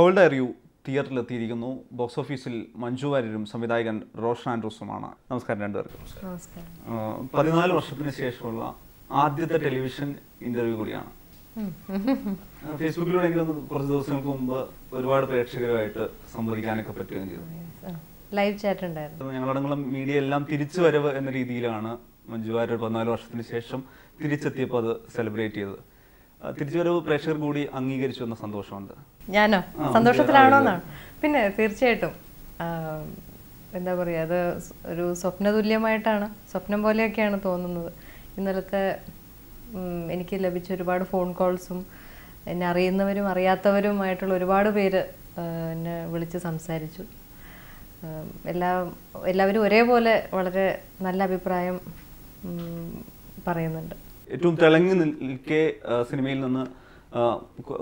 hold അറിയൂ തിയേറ്ററിലെത്തിയിരിക്കുന്നു box ഓഫീസിൽ മഞ്ജു വാര്യരും സംവിധായകൻ റോഷൻ ആൻഡ്രൂസുമാണ് നമസ്കാരം രണ്ടുപേർക്കും പതിനാല് വർഷത്തിന് ശേഷമുള്ള ആദ്യത്തെ ടെലിവിഷൻ ഇന്റർവ്യൂ കൂടിയാണ് ഫേസ്ബുക്കിലൂടെ കുറച്ച് ദിവസങ്ങൾക്ക് മുമ്പ് ഒരുപാട് പ്രേക്ഷകരുമായിട്ട് സംവദിക്കാനൊക്കെ പറ്റുകയും ചെയ്തു ലൈവ് oh, ചാറ്റ് ഉണ്ടായിരുന്നു ഞങ്ങളടങ്ങളും മീഡിയ എല്ലാം തിരിച്ചു വരവ് എന്ന രീതിയിലാണ് മഞ്ജു വാര്യർ പതിനാല് വർഷത്തിന് ശേഷം തിരിച്ചെത്തിയപ്പോൾ അത് സെലിബ്രേറ്റ് ചെയ്തത് തിരിച്ചുവരവ് പ്രേക്ഷകർ കൂടി അംഗീകരിച്ചു എന്ന സന്തോഷമുണ്ട് ഞാനോ സന്തോഷത്തിലാണോന്നാണ് പിന്നെ തീർച്ചയായിട്ടും എന്താ പറയുക അത് ഒരു സ്വപ്നതുല്യമായിട്ടാണ് സ്വപ്നം പോലെയൊക്കെയാണ് തോന്നുന്നത് ഇന്നലത്തെ എനിക്ക് ലഭിച്ച ഒരുപാട് ഫോൺ കോൾസും എന്നെ അറിയുന്നവരും അറിയാത്തവരുമായിട്ടുള്ള ഒരുപാട് പേര് എന്നെ വിളിച്ച് സംസാരിച്ചു എല്ലാ എല്ലാവരും ഒരേപോലെ വളരെ നല്ല അഭിപ്രായം പറയുന്നുണ്ട് ഏറ്റവും തിളങ്ങി നിൽക്കെ സിനിമയിൽ നിന്ന്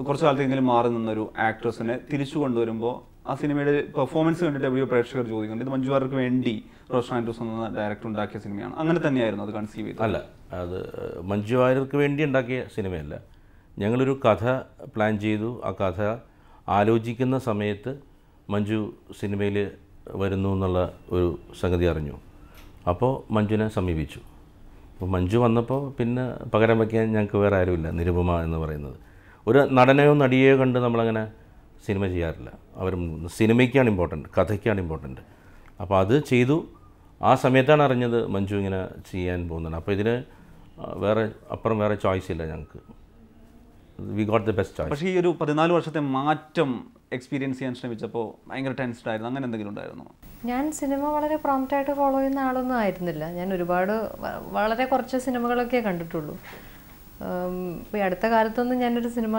കുറച്ചു കാലത്തെങ്കിലും മാറി നിന്നൊരു ആക്ട്രസിനെ തിരിച്ചു കൊണ്ടുവരുമ്പോൾ ആ സിനിമയുടെ പെർഫോമൻസ് കണ്ടിട്ട് എവിടെയോ പ്രേക്ഷകർ ചോദിക്കുന്നുണ്ട് ഇത് മഞ്ജു വാർക്ക് വേണ്ടി റോഷൻ ആൻഡ്രൂസ് എന്ന ഡയറക്ടർ ഉണ്ടാക്കിയ സിനിമയാണ് അങ്ങനെ തന്നെയായിരുന്നു അത് കൺസീവ് ചെയ്തത് അല്ല അത് മഞ്ജു വാര്യർക്ക് വേണ്ടി ഉണ്ടാക്കിയ സിനിമയല്ല ഞങ്ങളൊരു കഥ പ്ലാൻ ചെയ്തു ആ കഥ ആലോചിക്കുന്ന സമയത്ത് മഞ്ജു സിനിമയിൽ വരുന്നു എന്നുള്ള ഒരു സംഗതി അറിഞ്ഞു അപ്പോൾ മഞ്ജുവിനെ സമീപിച്ചു അപ്പോൾ മഞ്ജു വന്നപ്പോൾ പിന്നെ പകരം വയ്ക്കാൻ ഞങ്ങൾക്ക് വേറെ ആരുമില്ല നിരുപമ എന്ന് പറയുന്നത് ഒരു നടനെയോ നടിയെയോ കണ്ട് നമ്മളങ്ങനെ സിനിമ ചെയ്യാറില്ല അവർ സിനിമയ്ക്കാണ് ഇമ്പോർട്ടൻറ്റ് കഥയ്ക്കാണ് ഇമ്പോർട്ടൻറ്റ് അപ്പോൾ അത് ചെയ്തു ആ സമയത്താണ് അറിഞ്ഞത് മഞ്ജു ഇങ്ങനെ ചെയ്യാൻ പോകുന്നുണ്ട് അപ്പോൾ ഇതിന് വേറെ അപ്പുറം വേറെ ചോയ്സ് ഇല്ല ഞങ്ങൾക്ക് we got the best choice പക്ഷേ ഈ ഒരു പതിനാല് വർഷത്തെ മാറ്റം എക്സ്പീരിയൻസ് ചെയ്യാൻ ശ്രമിച്ചപ്പോൾ ഭയങ്കര ടെൻസ്ഡ് ആയിരുന്നു അങ്ങനെ എന്തെങ്കിലും ഉണ്ടായിരുന്നു ഞാൻ സിനിമ വളരെ പ്രോംപ്റ്റായിട്ട് ഫോളോ ചെയ്യുന്ന ആളൊന്നും ആയിരുന്നില്ല ഞാൻ ഒരുപാട് വളരെ കുറച്ച് സിനിമകളൊക്കെ കണ്ടിട്ടുള്ളൂ ഇപ്പോൾ അടുത്ത കാലത്തൊന്നും ഞാനൊരു സിനിമ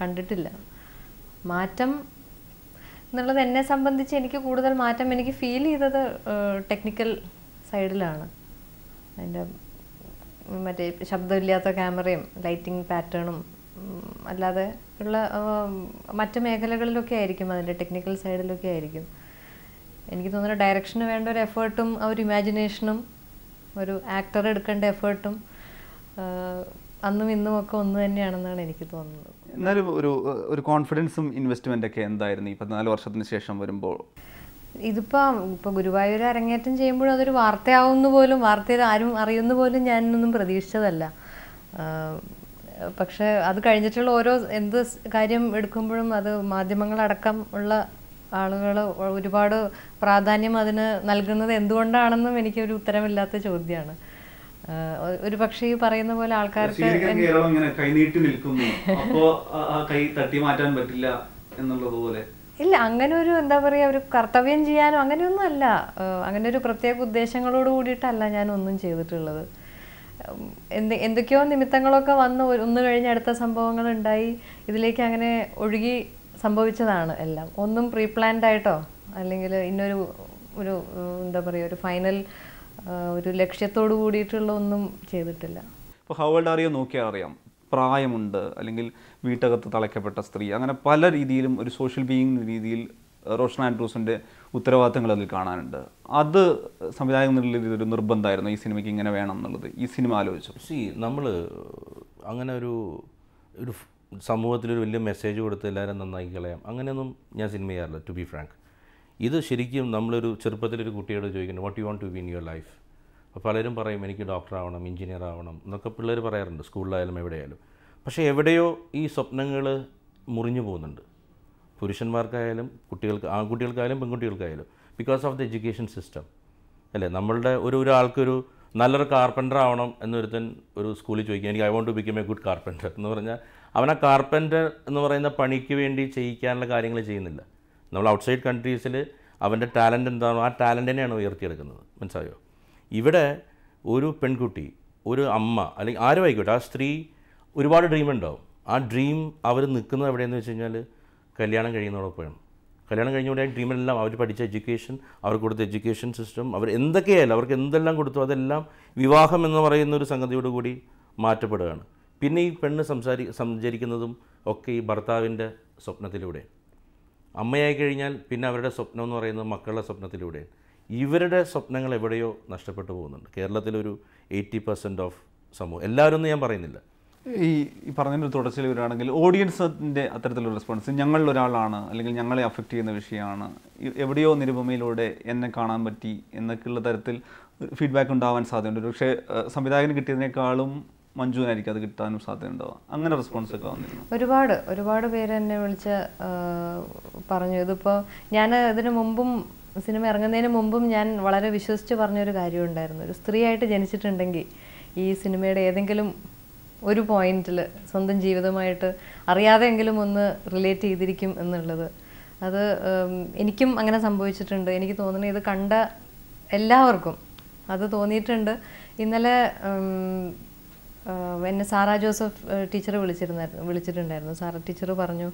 കണ്ടിട്ടില്ല മാറ്റം എന്നുള്ളത് എന്നെ സംബന്ധിച്ച് എനിക്ക് കൂടുതൽ മാറ്റം എനിക്ക് ഫീൽ ചെയ്തത് ടെക്നിക്കൽ സൈഡിലാണ് അതിൻ്റെ മറ്റേ ശബ്ദമില്ലാത്ത ക്യാമറയും ലൈറ്റിംഗ് പാറ്റേണും അല്ലാതെ ഉള്ള മറ്റു മേഖലകളിലൊക്കെ ആയിരിക്കും അതിൻ്റെ ടെക്നിക്കൽ സൈഡിലൊക്കെ ആയിരിക്കും എനിക്ക് തോന്നുന്നു ഡയറക്ഷന് വേണ്ട ഒരു എഫേർട്ടും ആ ഒരു ഇമാജിനേഷനും ഒരു ആക്ടർ എടുക്കേണ്ട എഫേർട്ടും അന്നും ഇന്നും ഒക്കെ ഒന്ന് തന്നെയാണെന്നാണ് എനിക്ക് തോന്നുന്നത് എന്നാലും ഒരു ഒരു കോൺഫിഡൻസും ഇൻവെസ്റ്റ്മെന്റ് ഒക്കെ എന്തായിരുന്നു ഈ പതിനാല് വർഷത്തിന് ശേഷം വരുമ്പോൾ ഇതിപ്പോ ഇപ്പൊ ഗുരുവായൂർ അരങ്ങേറ്റം ചെയ്യുമ്പോഴും അതൊരു വാർത്തയാവുന്ന പോലും വാർത്തയിൽ ആരും അറിയുന്ന പോലും ഞാനൊന്നും പ്രതീക്ഷിച്ചതല്ല പക്ഷേ അത് കഴിഞ്ഞിട്ടുള്ള ഓരോ എന്ത് കാര്യം എടുക്കുമ്പോഴും അത് മാധ്യമങ്ങളടക്കം ഉള്ള ആളുകൾ ഒരുപാട് പ്രാധാന്യം അതിന് നൽകുന്നത് എന്തുകൊണ്ടാണെന്നും എനിക്കൊരു ഉത്തരമില്ലാത്ത ചോദ്യമാണ് ഒരു പക്ഷേ ഈ പറയുന്ന പോലെ ആൾക്കാർക്ക് കേരളം ഇങ്ങനെ നീട്ടി നിൽക്കുന്നു അപ്പോ കൈ തട്ടി മാറ്റാൻ പറ്റില്ല എന്നുള്ളത് പോലെ ഇല്ല അങ്ങനെ ഒരു എന്താ പറയുക ഒരു കർത്തവ്യം ചെയ്യാനോ അങ്ങനെയൊന്നും അല്ല അങ്ങനെ ഒരു പ്രത്യേക ഉദ്ദേശങ്ങളോട് കൂടിയിട്ടല്ല ഞാൻ ഒന്നും ചെയ്തിട്ടുള്ളത് എന്ത് എന്തൊക്കെയോ നിമിത്തങ്ങളൊക്കെ വന്ന് ഒന്ന് കഴിഞ്ഞ അടുത്ത സംഭവങ്ങൾ ഉണ്ടായി ഇതിലേക്ക് അങ്ങനെ ഒഴുകി സംഭവിച്ചതാണ് എല്ലാം ഒന്നും പ്രീ പ്ലാൻഡ് ആയിട്ടോ അല്ലെങ്കിൽ ഇന്നൊരു ഒരു എന്താ പറയുക ഒരു ഫൈനൽ ഒരു ലക്ഷ്യത്തോട് കൂടിയിട്ടുള്ള ഒന്നും ചെയ്തിട്ടില്ല ഇപ്പോൾ ഹൗൾഡ് ആറിയോ നോക്കിയാൽ അറിയാം പ്രായമുണ്ട് അല്ലെങ്കിൽ വീട്ടകത്ത് തളയ്ക്കപ്പെട്ട സ്ത്രീ അങ്ങനെ പല രീതിയിലും ഒരു സോഷ്യൽ ബീയിങ് രീതിയിൽ റോഷൻ ആൻഡ്രൂസിൻ്റെ ഉത്തരവാദിത്തങ്ങൾ അതിൽ കാണാനുണ്ട് അത് സംവിധായകൻ ഒരു നിർബന്ധമായിരുന്നു ഈ സിനിമയ്ക്ക് ഇങ്ങനെ വേണം എന്നുള്ളത് ഈ സിനിമ ആലോചിച്ചു സി നമ്മൾ അങ്ങനെ ഒരു ഒരു സമൂഹത്തിലൊരു വലിയ മെസ്സേജ് കൊടുത്ത് എല്ലാവരും നന്നാക്കി കളയാം അങ്ങനെയൊന്നും ഞാൻ സിനിമ ചെയ്യാറില്ല ടു ബി ഫ്രാങ്ക് ഇത് ശരിക്കും നമ്മളൊരു ചെറുപ്പത്തിലൊരു കുട്ടിയോട് ചോദിക്കുന്നത് what you want to win in your life അപ്പോൾ പലരും പറയും എനിക്ക് ഡോക്ടർ ആവണം എഞ്ചിനീയർ ആവണം എന്നൊക്കെ പിള്ളേർ പറയാറുണ്ട് സ്കൂളിലായാലും എവിടെയായാലും പക്ഷേ എവിടെയോ ഈ സ്വപ്നങ്ങൾ മുറിഞ്ഞു പോകുന്നുണ്ട് പുരുഷന്മാർക്കായാലും കുട്ടികൾക്ക് ആൺകുട്ടികൾക്കായാലും പെൺകുട്ടികൾക്കായാലും because of the education system അല്ലേ നമ്മളുടെ ഒരു ഒരാൾക്കൊരു നല്ലൊരു കാർപ്പൻ്റർ ആവണം എന്നൊരുത്തൻ ഒരു സ്കൂളിൽ ചോദിക്കുക എനിക്ക് I want to become a good carpenter എന്ന് പറഞ്ഞാൽ അവൻ ആ കാർപ്പൻ്റർ എന്ന് പറയുന്ന പണിക്ക് വേണ്ടി ചെയ്യിക്കാനുള്ള കാര്യങ്ങൾ ചെയ്യുന്നില്ല നമ്മൾ ഔട്ട്സൈഡ് കൺട്രീസിൽ അവൻ്റെ ടാലൻ്റ് എന്താണോ ആ ടാലൻറ്റിനെയാണ് ഉയർത്തിയെടുക്കുന്നത് മനസ്സിലായോ ഇവിടെ ഒരു പെൺകുട്ടി ഒരു അമ്മ അല്ലെങ്കിൽ ആരും ആയിക്കോട്ടെ ആ സ്ത്രീ ഒരുപാട് ഡ്രീം ഉണ്ടാവും ആ ഡ്രീം അവർ നിൽക്കുന്നത് എവിടെയെന്ന് വെച്ച് കഴിഞ്ഞാൽ കല്യാണം കഴിയുന്നതോടൊപ്പമാണ് കല്യാണം കഴിഞ്ഞവിടെ ഡ്രീമെല്ലാം അവർ പഠിച്ച എഡ്യൂക്കേഷൻ അവർക്ക് കൊടുത്ത എഡ്യൂക്കേഷൻ സിസ്റ്റം അവർ എന്തൊക്കെയായാലും അവർക്ക് എന്തെല്ലാം കൊടുത്തു അതെല്ലാം വിവാഹം എന്ന് പറയുന്ന ഒരു സംഗതിയോട് കൂടി മാറ്റപ്പെടുകയാണ് പിന്നെ ഈ പെണ്ണ് സംസാരി സഞ്ചരിക്കുന്നതും ഒക്കെ ഈ ഭർത്താവിൻ്റെ സ്വപ്നത്തിലൂടെയാണ് അമ്മയായി കഴിഞ്ഞാൽ പിന്നെ അവരുടെ സ്വപ്നം എന്ന് പറയുന്നത് മക്കളുടെ സ്വപ്നത്തിലൂടെയാണ് ഇവരുടെ സ്വപ്നങ്ങൾ എവിടെയോ നഷ്ടപ്പെട്ടു പോകുന്നുണ്ട് കേരളത്തിലൊരു എയ്റ്റി പെർസെൻറ്റ് ഓഫ് സമൂഹം എല്ലാവരും ഞാൻ പറയുന്നില്ല ഈ ഈ പറഞ്ഞതിൻ്റെ തുടർച്ചയിൽ വരികയാണെങ്കിൽ ഓഡിയൻസിൻ്റെ അത്തരത്തിലുള്ള റെസ്പോൺസ് ഞങ്ങളിൽ ഒരാളാണ് അല്ലെങ്കിൽ ഞങ്ങളെ അഫക്റ്റ് ചെയ്യുന്ന വിഷയമാണ് എവിടെയോ നിരുപമയിലൂടെ എന്നെ കാണാൻ പറ്റി എന്നൊക്കെയുള്ള തരത്തിൽ ഫീഡ്ബാക്ക് ഉണ്ടാവാൻ സാധ്യതയുണ്ട് പക്ഷേ സംവിധായകന് കിട്ടിയതിനേക്കാളും മഞ്ജുവിനായിരിക്കും അത് കിട്ടാനും സാധ്യത അങ്ങനെ റെസ്പോൺസ് ഒക്കെ വന്നിരുന്നു ഒരുപാട് ഒരുപാട് പേര് എന്നെ വിളിച്ച് പറഞ്ഞു ഇതിപ്പോൾ ഞാൻ ഇതിനു മുമ്പും സിനിമ ഇറങ്ങുന്നതിന് മുമ്പും ഞാൻ വളരെ വിശ്വസിച്ച് പറഞ്ഞൊരു കാര്യം ഉണ്ടായിരുന്നു ഒരു സ്ത്രീയായിട്ട് ജനിച്ചിട്ടുണ്ടെങ്കിൽ ഈ സിനിമയുടെ ഏതെങ്കിലും ഒരു പോയിന്റിൽ സ്വന്തം ജീവിതമായിട്ട് അറിയാതെയെങ്കിലും ഒന്ന് റിലേറ്റ് ചെയ്തിരിക്കും എന്നുള്ളത് അത് എനിക്കും അങ്ങനെ സംഭവിച്ചിട്ടുണ്ട് എനിക്ക് തോന്നുന്നു ഇത് കണ്ട എല്ലാവർക്കും അത് തോന്നിയിട്ടുണ്ട് ഇന്നലെ എന്നെ സാറാ ജോസഫ് ടീച്ചർ വിളിച്ചിരുന്നായിരുന്നു വിളിച്ചിട്ടുണ്ടായിരുന്നു സാറ ടീച്ചർ പറഞ്ഞു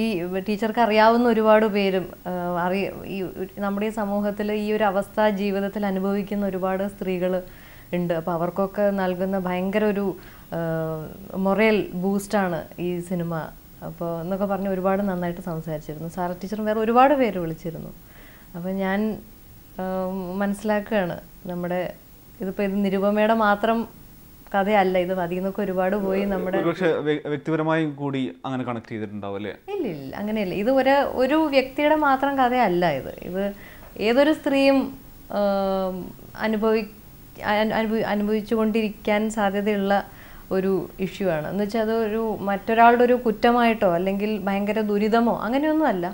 ഈ ടീച്ചർക്ക് അറിയാവുന്ന ഒരുപാട് പേരും അറിയ ഈ നമ്മുടെ ഈ സമൂഹത്തിൽ ഈ ഒരു അവസ്ഥ ജീവിതത്തിൽ അനുഭവിക്കുന്ന ഒരുപാട് സ്ത്രീകൾ ഉണ്ട് അപ്പോൾ അവർക്കൊക്കെ നൽകുന്ന ഭയങ്കര ഒരു മൊറേൽ ബൂസ്റ്റാണ് ഈ സിനിമ അപ്പോൾ എന്നൊക്കെ പറഞ്ഞ് ഒരുപാട് നന്നായിട്ട് സംസാരിച്ചിരുന്നു സാറ ടീച്ചറും വേറെ ഒരുപാട് പേര് വിളിച്ചിരുന്നു അപ്പോൾ ഞാൻ മനസ്സിലാക്കുകയാണ് നമ്മുടെ ഇതിപ്പോൾ ഇത് നിരുപമയുടെ മാത്രം കഥയല്ല ഇത് മതി എന്നൊക്കെ ഒരുപാട് പോയി നമ്മുടെ വ്യക്തിപരമായും വ്യക്തിപരമായി കൂടി അങ്ങനെ കണക്ട് ചെയ്തിട്ടുണ്ടാവും അല്ലേ ഇല്ല ഇല്ല അങ്ങനെയല്ല ഇത് ഒരു ഒരു വ്യക്തിയുടെ മാത്രം കഥയല്ല ഇത് ഇത് ഏതൊരു സ്ത്രീയും അനുഭവി അനുഭവി അനുഭവിച്ചുകൊണ്ടിരിക്കാൻ സാധ്യതയുള്ള ഒരു ഇഷ്യൂ ആണ് എന്ന് വെച്ചാൽ അതൊരു മറ്റൊരാളുടെ ഒരു കുറ്റമായിട്ടോ അല്ലെങ്കിൽ ഭയങ്കര ദുരിതമോ അങ്ങനെയൊന്നുമല്ല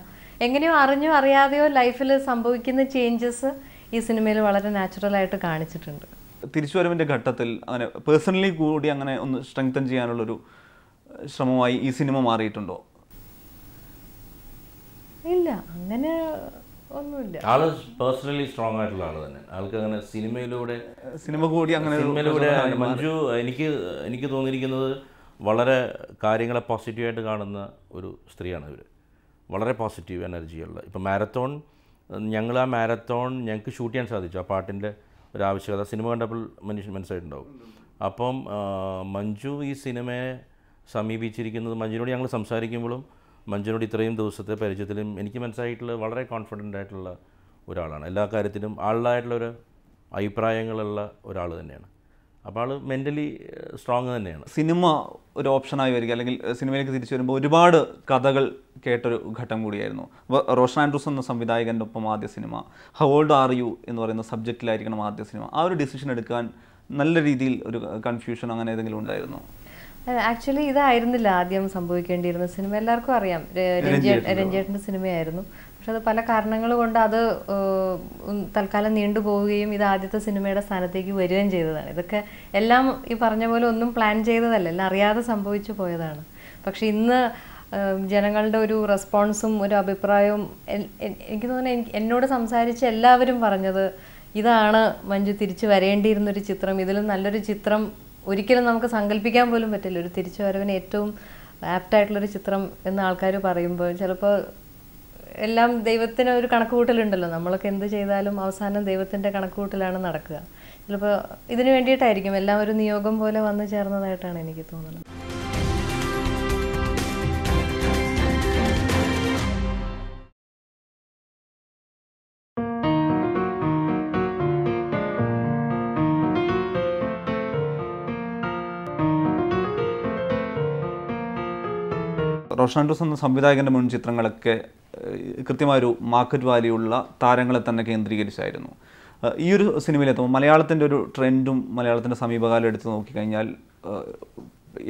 എങ്ങനെയോ അറിഞ്ഞോ അറിയാതെയോ ലൈഫിൽ സംഭവിക്കുന്ന ചേഞ്ചസ് ഈ സിനിമയിൽ വളരെ നാച്ചുറലായിട്ട് കാണിച്ചിട്ടുണ്ട് തിരിച്ചുവരവിൻ്റെ ഘട്ടത്തിൽ അങ്ങനെ പേഴ്സണലി കൂടി അങ്ങനെ ഒന്ന് സ്ട്രെങ്തൻ ചെയ്യാനുള്ളൊരു ശ്രമമായി ഈ സിനിമ മാറിയിട്ടുണ്ടോ ഇല്ല അങ്ങനെ ഒന്നുമില്ല ആള് പേഴ്സണലി സ്ട്രോങ് ആയിട്ടുള്ള ആള് തന്നെ ആൾക്ക് അങ്ങനെ സിനിമയിലൂടെ സിനിമ കൂടി അങ്ങനെ സിനിമയിലൂടെ മഞ്ജു എനിക്ക് എനിക്ക് തോന്നിയിരിക്കുന്നത് വളരെ കാര്യങ്ങളെ പോസിറ്റീവായിട്ട് കാണുന്ന ഒരു സ്ത്രീയാണ് ഇവർ വളരെ പോസിറ്റീവ് എനർജിയുള്ള ഇപ്പം മാരത്തോൺ ഞങ്ങൾ ആ മാരത്തോൺ ഞങ്ങൾക്ക് ഷൂട്ട് ചെയ്യാൻ സാധിച്ചു ആ പാട്ടിൻ്റെ ഒരു ആവശ്യകത സിനിമ കണ്ടപ്പോൾ മനുഷ്യൻ മനസ്സിലായിട്ടുണ്ടാവും അപ്പം മഞ്ജു ഈ സിനിമയെ സമീപിച്ചിരിക്കുന്നത് മഞ്ജുവിനോട് ഞങ്ങൾ സംസാരിക്കുമ്പോഴും മഞ്ജുവിനോട് ഇത്രയും ദിവസത്തെ പരിചയത്തിലും എനിക്ക് മനസ്സിലായിട്ടുള്ള വളരെ കോൺഫിഡൻ്റ് ആയിട്ടുള്ള ഒരാളാണ് എല്ലാ കാര്യത്തിലും ആളുടേതായിട്ടുള്ള ഒരു അഭിപ്രായങ്ങളുള്ള ഒരാൾ തന്നെയാണ് അപ്പോൾ ആൾ മെൻ്റലി സ്ട്രോങ് തന്നെയാണ് സിനിമ ഒരു ഓപ്ഷനായി വരിക അല്ലെങ്കിൽ സിനിമയിലേക്ക് തിരിച്ചു വരുമ്പോൾ ഒരുപാട് കഥകൾ കേട്ടൊരു ഘട്ടം കൂടിയായിരുന്നു അപ്പോൾ റോഷൻ ആൻഡ്രൂസ് എന്ന സംവിധായകൻ്റെ ഒപ്പം ആദ്യ cinema how old are you എന്ന് പറയുന്ന സബ്ജക്റ്റിലായിരിക്കണം ആദ്യ സിനിമ ആ ഒരു ഡിസിഷൻ എടുക്കാൻ നല്ല രീതിയിൽ ഒരു കൺഫ്യൂഷൻ അങ്ങനെ ഏതെങ്കിലും ഉണ്ടായിരുന്നു ആക്ച്വലി ഇതായിരുന്നില്ല ആദ്യം സംഭവിക്കേണ്ടിയിരുന്ന സിനിമ എല്ലാവർക്കും അറിയാം രഞ്ജേട്ടൻ്റെ സിനിമയായിരുന്നു പക്ഷെ അത് പല കാരണങ്ങൾ കൊണ്ട് അത് തൽക്കാലം നീണ്ടുപോവുകയും ഇത് ആദ്യത്തെ സിനിമയുടെ സ്ഥാനത്തേക്ക് വരികയും ചെയ്തതാണ് ഇതൊക്കെ എല്ലാം ഈ പറഞ്ഞ പോലെ ഒന്നും പ്ലാൻ ചെയ്തതല്ല എല്ലാം അറിയാതെ സംഭവിച്ചു പോയതാണ് പക്ഷെ ഇന്ന് ജനങ്ങളുടെ ഒരു റെസ്പോൺസും ഒരു അഭിപ്രായവും എനിക്ക് തോന്നുന്നു എന്നോട് സംസാരിച്ച് എല്ലാവരും പറഞ്ഞത് ഇതാണ് മഞ്ജു തിരിച്ചു വരേണ്ടിയിരുന്നൊരു ചിത്രം ഇതിലും നല്ലൊരു ചിത്രം ഒരിക്കലും നമുക്ക് സങ്കല്പിക്കാൻ പോലും പറ്റില്ല ഒരു തിരിച്ചു വരവിന് ഏറ്റവും ആപ്റ്റായിട്ടുള്ളൊരു ചിത്രം എന്ന് ആൾക്കാർ പറയുമ്പോൾ ചിലപ്പോൾ എല്ലാം ദൈവത്തിന് ഒരു കണക്കുകൂട്ടലുണ്ടല്ലോ നമ്മളൊക്കെ എന്ത് ചെയ്താലും അവസാനം ദൈവത്തിൻ്റെ കണക്കുകൂട്ടലാണ് നടക്കുക ചിലപ്പോൾ ഇതിനു വേണ്ടിയിട്ടായിരിക്കും എല്ലാം ഒരു നിയോഗം പോലെ വന്നു ചേർന്നതായിട്ടാണ് എനിക്ക് തോന്നുന്നത് റോഷൻ ആൻഡ്രൂസ് എന്ന സംവിധായകൻ്റെ മുൻ ചിത്രങ്ങളൊക്കെ കൃത്യമായൊരു മാർക്കറ്റ് വാല്യുള്ള താരങ്ങളെ തന്നെ കേന്ദ്രീകരിച്ചായിരുന്നു ഈ ഒരു സിനിമയിലെത്തുമ്പോൾ മലയാളത്തിൻ്റെ ഒരു ട്രെൻഡും മലയാളത്തിൻ്റെ സമീപകാലം എടുത്ത് നോക്കിക്കഴിഞ്ഞാൽ